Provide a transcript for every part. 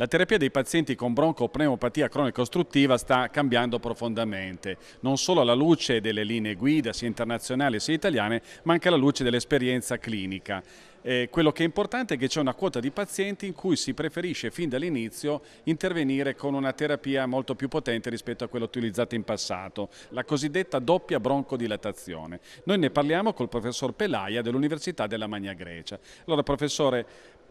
La terapia dei pazienti con broncopneumopatia cronico-ostruttiva sta cambiando profondamente, non solo alla luce delle linee guida sia internazionali sia italiane, ma anche alla luce dell'esperienza clinica. Eh, quello che è importante è che c'è una quota di pazienti in cui si preferisce fin dall'inizio intervenire con una terapia molto più potente rispetto a quella utilizzata in passato, la cosiddetta doppia broncodilatazione. Noi ne parliamo col professor Pelaia dell'Università della Magna Grecia. Allora professore,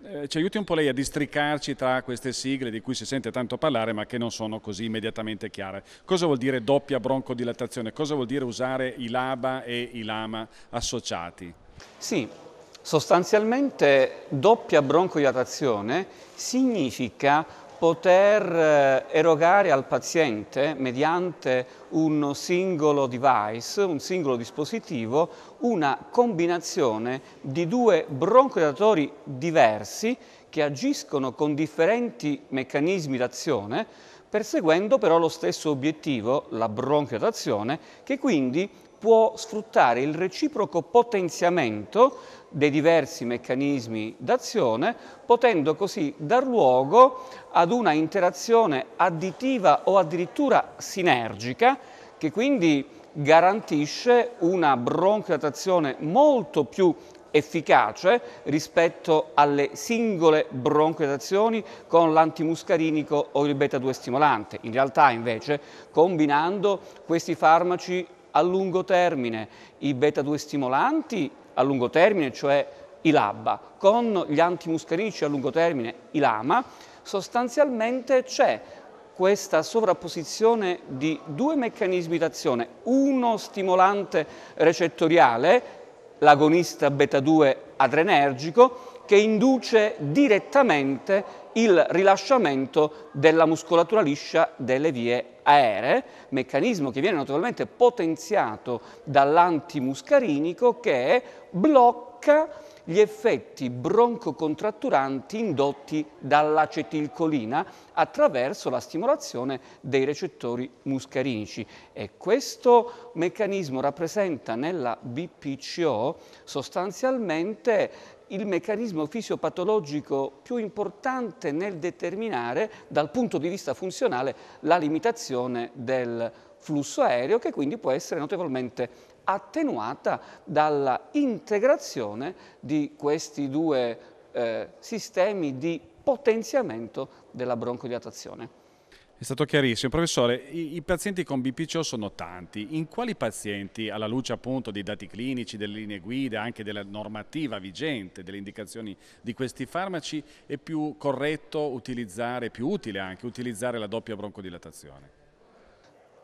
eh, ci aiuti un po' lei a districarci tra queste sigle di cui si sente tanto parlare ma che non sono così immediatamente chiare. Cosa vuol dire doppia broncodilatazione? Cosa vuol dire usare i LABA e i LAMA associati? Sì, sostanzialmente doppia broncodilatazione significa poter eh, erogare al paziente mediante un singolo device, un singolo dispositivo, una combinazione di due broncodilatori diversi che agiscono con differenti meccanismi d'azione, perseguendo però lo stesso obiettivo, la bronchiotazione, che quindi può sfruttare il reciproco potenziamento dei diversi meccanismi d'azione, potendo così dar luogo ad una interazione additiva o addirittura sinergica, che quindi garantisce una broncodatazione molto più efficace rispetto alle singole broncodatazioni con l'antimuscarinico o il beta 2 stimolante. In realtà invece combinando questi farmaci a lungo termine, i beta 2 stimolanti a lungo termine, cioè i labba, con gli antimuscarici a lungo termine, i LAMA, sostanzialmente c'è questa sovrapposizione di due meccanismi d'azione, uno stimolante recettoriale, l'agonista beta 2 adrenergico, che induce direttamente il rilasciamento della muscolatura liscia delle vie aeree, meccanismo che viene naturalmente potenziato dall'antimuscarinico che blocca gli effetti broncocontratturanti indotti dall'acetilcolina attraverso la stimolazione dei recettori muscarinici e questo meccanismo rappresenta nella BPCO sostanzialmente il meccanismo fisiopatologico più importante nel determinare dal punto di vista funzionale la limitazione del flusso aereo che quindi può essere notevolmente attenuata dalla integrazione di questi due eh, sistemi di potenziamento della broncodilatazione. È stato chiarissimo. Professore, i, i, pazienti con BPCO sono tanti. In quali pazienti, alla luce appunto dei dati clinici, delle linee guida, anche della normativa vigente, delle indicazioni di questi farmaci, è più corretto utilizzare, più utile anche utilizzare la doppia broncodilatazione?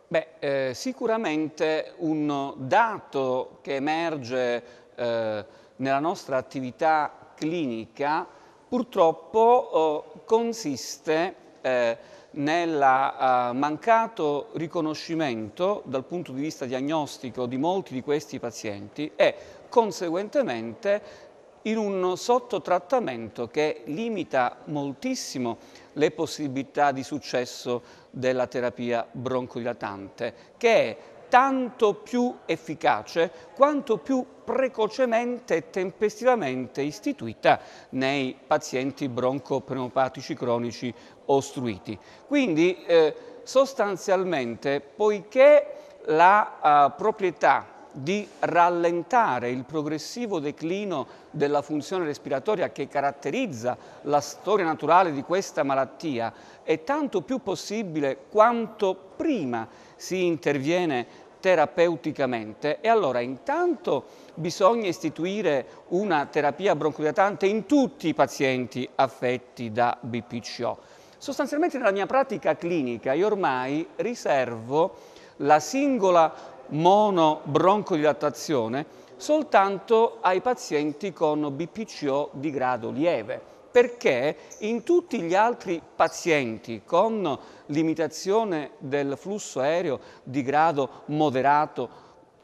Beh, eh, sicuramente un dato che emerge eh, nella nostra attività clinica purtroppo oh, consiste eh, nel uh, eh, mancato riconoscimento dal punto di vista diagnostico di molti di questi pazienti e conseguentemente in un sottotrattamento che limita moltissimo le possibilità di successo della terapia broncodilatante, che è tanto più efficace quanto più precocemente e tempestivamente istituita nei pazienti broncopneumopatici cronici ostruiti. Quindi eh, sostanzialmente poiché la eh, proprietà di rallentare il progressivo declino della funzione respiratoria che caratterizza la storia naturale di questa malattia è tanto più possibile quanto prima si interviene terapeuticamente e allora intanto bisogna istituire una terapia broncodilatante in tutti i pazienti affetti da BPCO. Sostanzialmente nella mia pratica clinica io ormai riservo la singola monobroncodilatazione soltanto ai pazienti con BPCO di grado lieve perché in tutti gli altri pazienti con limitazione del flusso aereo di grado moderato,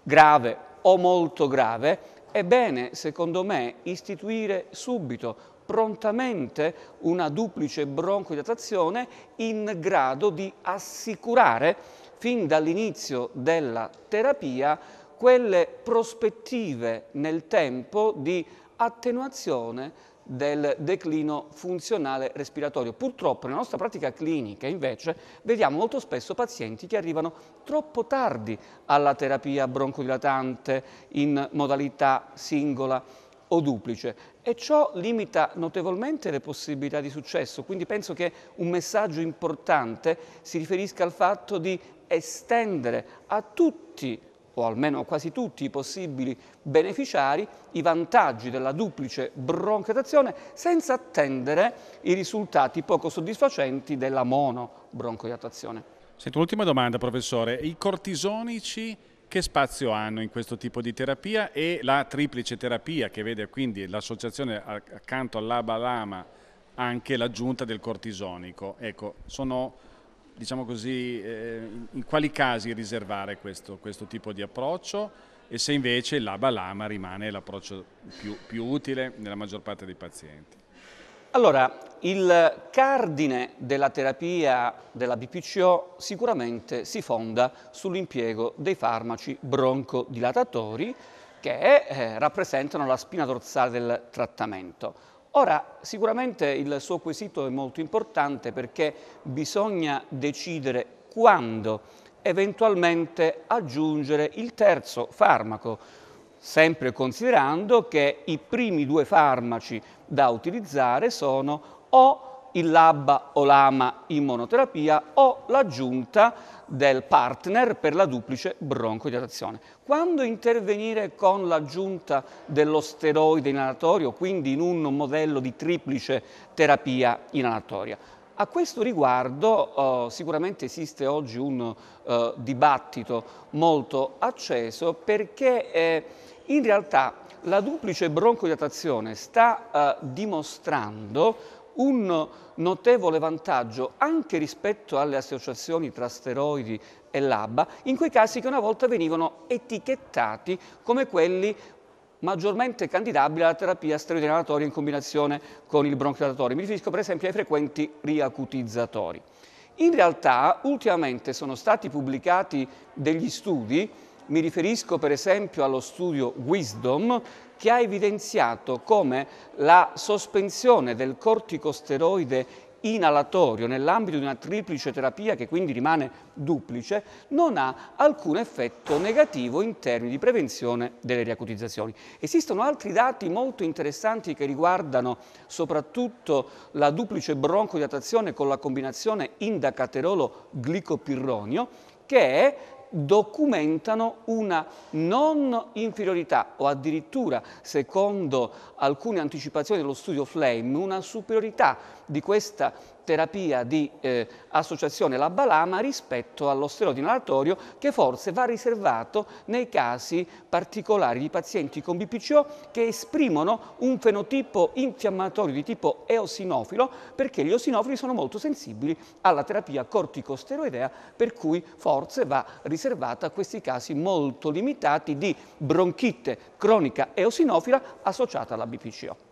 grave o molto grave, è bene, secondo me, istituire subito prontamente una duplice broncodilatazione in grado di assicurare fin dall'inizio della terapia quelle prospettive nel tempo di attenuazione del declino funzionale respiratorio. Purtroppo nella nostra pratica clinica invece vediamo molto spesso pazienti che arrivano troppo tardi alla terapia broncodilatante in modalità singola o duplice e ciò limita notevolmente le possibilità di successo, quindi penso che un messaggio importante si riferisca al fatto di estendere a tutti o almeno quasi tutti i possibili beneficiari, i vantaggi della duplice bronchetazione senza attendere i risultati poco soddisfacenti della monobroncoiatazione. Sento un'ultima domanda, professore. I cortisonici che spazio hanno in questo tipo di terapia e la triplice terapia che vede quindi l'associazione accanto all'Abalama anche l'aggiunta del cortisonico. Ecco, sono diciamo così, eh, in quali casi riservare questo, questo, tipo di approccio e se invece il laba lama rimane l'approccio più, più utile nella maggior parte dei pazienti. Allora, il cardine della terapia della BPCO sicuramente si fonda sull'impiego dei farmaci broncodilatatori che eh, rappresentano la spina dorsale del trattamento. Ora, sicuramente il suo quesito è molto importante perché bisogna decidere quando eventualmente aggiungere il terzo farmaco, sempre considerando che i primi due farmaci da utilizzare sono o il LABA o l'AMA in monoterapia o l'aggiunta del partner per la duplice broncodilatazione. Quando intervenire con l'aggiunta dello steroide inalatorio, quindi in un modello di triplice terapia inalatoria? A questo riguardo eh, sicuramente esiste oggi un eh, dibattito molto acceso perché eh, in realtà la duplice broncodilatazione sta eh, dimostrando un notevole vantaggio anche rispetto alle associazioni tra steroidi e labba, in quei casi che una volta venivano etichettati come quelli maggiormente candidabili alla terapia steroidenatoria in combinazione con il bronchiodatore. Mi riferisco per esempio ai frequenti riacutizzatori. In realtà ultimamente sono stati pubblicati degli studi, mi riferisco per esempio allo studio Wisdom che ha evidenziato come la sospensione del corticosteroide inalatorio nell'ambito di una triplice terapia che quindi rimane duplice non ha alcun effetto negativo in termini di prevenzione delle riacutizzazioni. Esistono altri dati molto interessanti che riguardano soprattutto la duplice broncodilatazione con la combinazione indacaterolo-glicopirronio che è documentano una non inferiorità o addirittura, secondo alcune anticipazioni dello studio Flame, una superiorità di questa terapia di eh, associazione labbalama rispetto allo steroide inalatorio che forse va riservato nei casi particolari di pazienti con BPCO che esprimono un fenotipo infiammatorio di tipo eosinofilo perché gli eosinofili sono molto sensibili alla terapia corticosteroidea per cui forse va riservato riservata a questi casi molto limitati di bronchite cronica eosinofila associata alla BPCO.